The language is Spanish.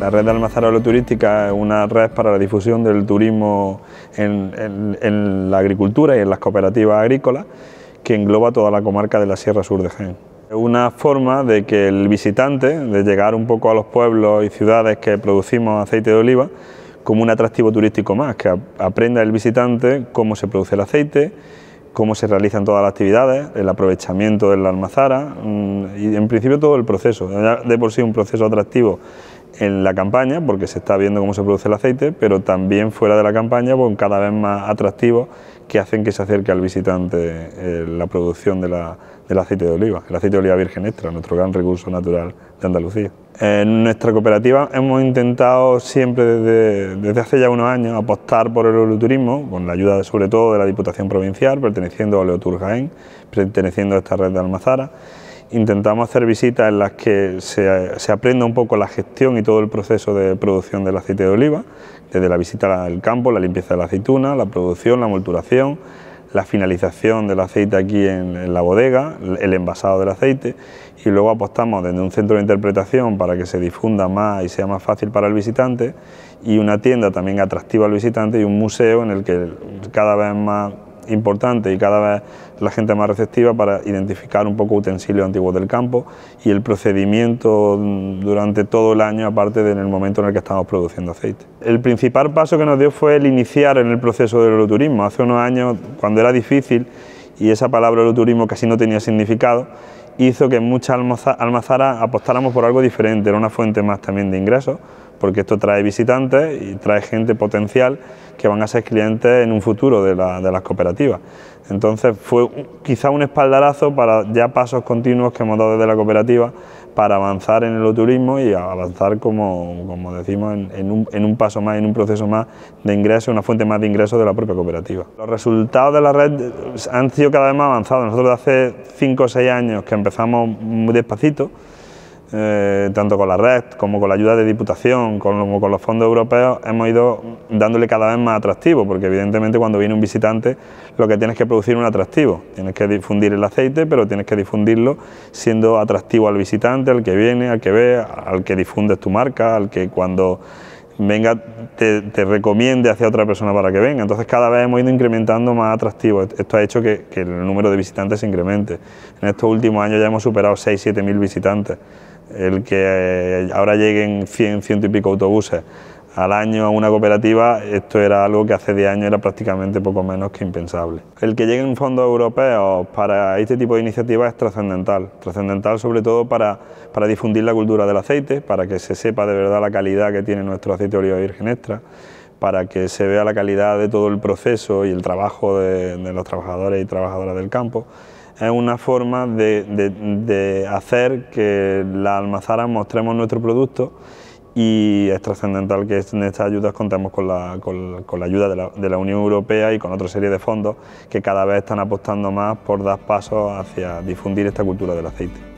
La red de almazaras Turística es una red para la difusión del turismo en, la agricultura y en las cooperativas agrícolas que engloba toda la comarca de la Sierra Sur de Gen. Es una forma de que el visitante, de llegar un poco a los pueblos y ciudades que producimos aceite de oliva, como un atractivo turístico más, que aprenda el visitante cómo se produce el aceite, cómo se realizan todas las actividades, el aprovechamiento de la almazara mm, y en principio todo el proceso. de por sí un proceso atractivo en la campaña, porque se está viendo cómo se produce el aceite, pero también fuera de la campaña, con pues, cada vez más atractivos que hacen que se acerque al visitante eh, la producción del aceite de oliva, el aceite de oliva virgen extra, nuestro gran recurso natural de Andalucía. En nuestra cooperativa hemos intentado siempre desde, hace ya unos años apostar por el oleoturismo, con la ayuda sobre todo de la Diputación Provincial, perteneciendo a Oleotur perteneciendo a esta red de Almazara, intentamos hacer visitas en las que se, aprenda un poco la gestión y todo el proceso de producción del aceite de oliva, desde la visita al campo, la limpieza de la aceituna, la producción, la molturación, la finalización del aceite aquí en la bodega, el envasado del aceite y luego apostamos desde un centro de interpretación para que se difunda más y sea más fácil para el visitante y una tienda también atractiva al visitante y un museo en el que cada vez más importante y cada vez la gente más receptiva para identificar un poco utensilios antiguos del campo y el procedimiento mm, durante todo el año, aparte del el momento en el que estamos produciendo aceite. El principal paso que nos dio fue el iniciar en el proceso del turismo. Hace unos años, cuando era difícil, y esa palabra turismo casi no tenía significado, hizo que muchas almazaras apostáramos por algo diferente, era una fuente más también de ingresos, porque esto trae visitantes y trae gente potencial que van a ser clientes en un futuro de, de las cooperativas. Entonces fue quizá un espaldarazo para ya pasos continuos que hemos dado desde la cooperativa para avanzar en el turismo y avanzar, como, decimos, en, un, paso más, en un proceso más de ingreso, una fuente más de ingreso de la propia cooperativa. Los resultados de la red han sido cada vez más avanzados. Nosotros de hace 5 o 6 años que empezamos muy despacito, eh, tanto con la red como con la ayuda de Diputación, como con los fondos europeos, hemos ido dándole cada vez más atractivo, porque evidentemente cuando viene un visitante lo que tienes que producir es un atractivo, tienes que difundir el aceite, pero tienes que difundirlo siendo atractivo al visitante, al que viene, al que ve, al que difundes tu marca, al que cuando venga te, recomiende hacia otra persona para que venga. Entonces cada vez hemos ido incrementando más atractivo Esto ha hecho que, que, el número de visitantes se incremente. En estos últimos años ya hemos superado 6-7 mil visitantes. El que eh, ahora lleguen 100, ciento y pico autobuses al año a una cooperativa, esto era algo que hace 10 años era prácticamente poco menos que impensable. El que lleguen fondos europeos para este tipo de iniciativas es trascendental, trascendental sobre todo para, difundir la cultura del aceite, para que se sepa de verdad la calidad que tiene nuestro aceite de oliva virgen extra, para que se vea la calidad de todo el proceso y el trabajo de los trabajadores y trabajadoras del campo es una forma de, hacer que las almazaras mostremos nuestro producto y es trascendental que en estas ayudas contemos con la, ayuda de la, Unión Europea y con otra serie de fondos que cada vez están apostando más por dar pasos hacia difundir esta cultura del aceite.